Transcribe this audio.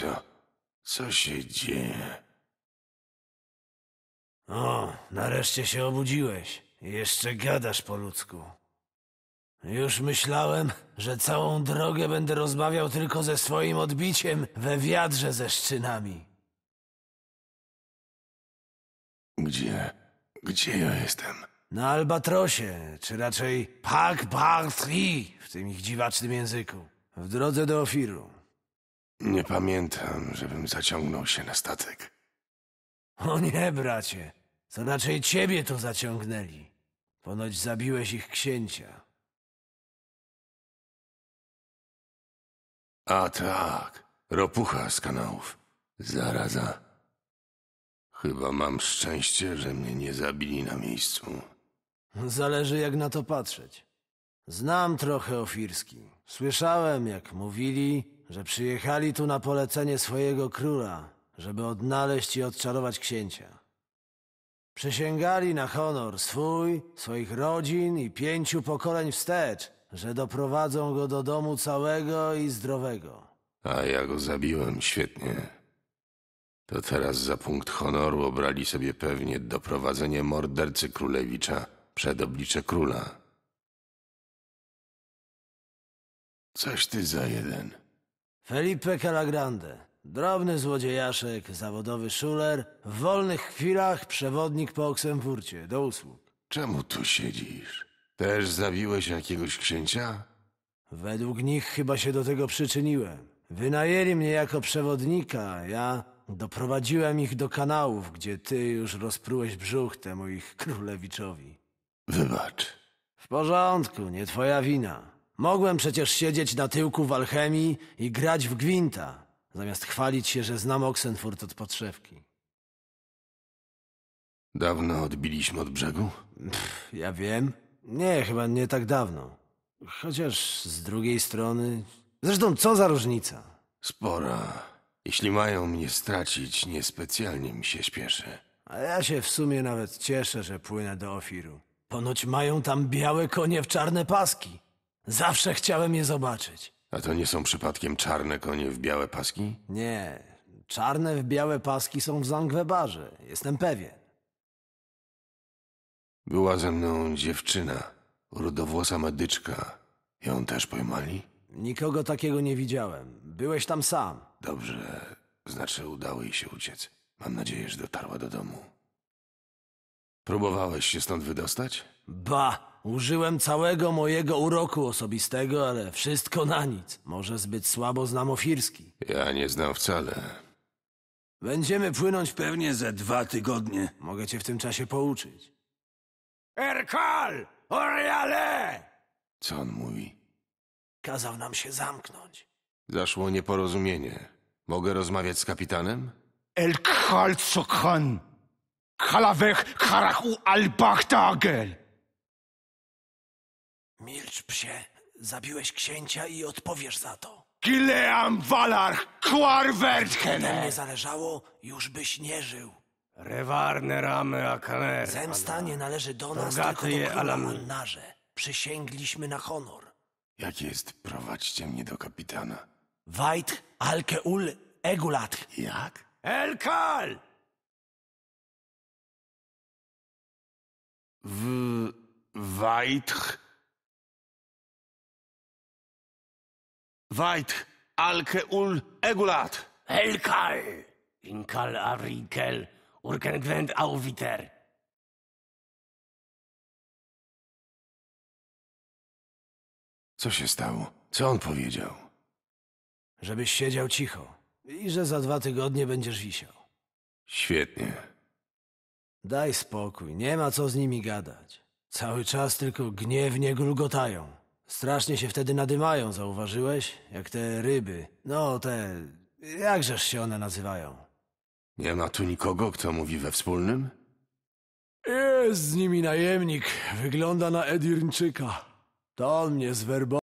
co? Co się dzieje? O, nareszcie się obudziłeś. Jeszcze gadasz po ludzku. Już myślałem, że całą drogę będę rozmawiał tylko ze swoim odbiciem we wiadrze ze szczynami. Gdzie? Gdzie ja jestem? Na Albatrosie, czy raczej Pak Bartri w tym ich dziwacznym języku. W drodze do Ofiru. Nie pamiętam, żebym zaciągnął się na statek. O nie, bracie. To raczej ciebie tu zaciągnęli. Ponoć zabiłeś ich księcia. A tak, ropucha z kanałów. Zaraza. Chyba mam szczęście, że mnie nie zabili na miejscu. Zależy jak na to patrzeć. Znam trochę o Firskim. Słyszałem, jak mówili, że przyjechali tu na polecenie swojego króla, żeby odnaleźć i odczarować księcia. Przysięgali na honor swój, swoich rodzin i pięciu pokoleń wstecz, że doprowadzą go do domu całego i zdrowego. A ja go zabiłem świetnie. To teraz za punkt honoru obrali sobie pewnie doprowadzenie mordercy królewicza przed oblicze króla. Coś ty za jeden. Felipe Calagrande. Drobny złodziejaszek, zawodowy szuler, w wolnych chwilach przewodnik po Oksenfurcie. Do usług. Czemu tu siedzisz? Też zabiłeś jakiegoś księcia? Według nich chyba się do tego przyczyniłem. Wynajęli mnie jako przewodnika, ja doprowadziłem ich do kanałów, gdzie ty już rozprułeś brzuch temu ich królewiczowi. Wybacz. W porządku, nie twoja wina. Mogłem przecież siedzieć na tyłku w alchemii i grać w gwinta, zamiast chwalić się, że znam Oxenfurt od podszewki. Dawno odbiliśmy od brzegu? Pff, ja wiem. Nie, chyba nie tak dawno. Chociaż z drugiej strony... Zresztą co za różnica? Spora. Jeśli mają mnie stracić, niespecjalnie mi się śpieszy. A ja się w sumie nawet cieszę, że płynę do Ofiru. Ponoć mają tam białe konie w czarne paski. Zawsze chciałem je zobaczyć. A to nie są przypadkiem czarne konie w białe paski? Nie, czarne w białe paski są w Zangwebarze, jestem pewien. Była ze mną dziewczyna, rudowłosa medyczka. Ją też pojmali? Nikogo takiego nie widziałem. Byłeś tam sam. Dobrze, znaczy udało jej się uciec. Mam nadzieję, że dotarła do domu. Próbowałeś się stąd wydostać? Ba! Użyłem całego mojego uroku osobistego, ale wszystko na nic. Może zbyt słabo znam Ofirski. Ja nie znam wcale. Będziemy płynąć pewnie ze dwa tygodnie. Mogę cię w tym czasie pouczyć. Erkal! Oriale! Co on mówi? Kazał nam się zamknąć. Zaszło nieporozumienie. Mogę rozmawiać z kapitanem? El sokhan, Kalavech karachu, al-Bachtagel! Milcz psie, zabiłeś księcia i odpowiesz za to. Gileam Valar Gdyby Nie zależało, już byś nie żył. Rewarne ramy akaner. Zemsta nie należy do nas, tylko do króla alam... Przysięgliśmy na honor. Jak jest, prowadźcie mnie do kapitana. Wajt Alkeul Egulat. Jak? Elkal! W... Wajtch Wajt, alke ul egulat. Elkal, inkal arikel, urkengwend auwiter. Co się stało? Co on powiedział? Żebyś siedział cicho i że za dwa tygodnie będziesz wisiał. Świetnie. Daj spokój, nie ma co z nimi gadać. Cały czas tylko gniewnie grugotają. Strasznie się wtedy nadymają, zauważyłeś? Jak te ryby. No, te... Jakżeż się one nazywają? Nie ma tu nikogo, kto mówi we wspólnym? Jest z nimi najemnik. Wygląda na Edirńczyka. To on mnie zwerbował.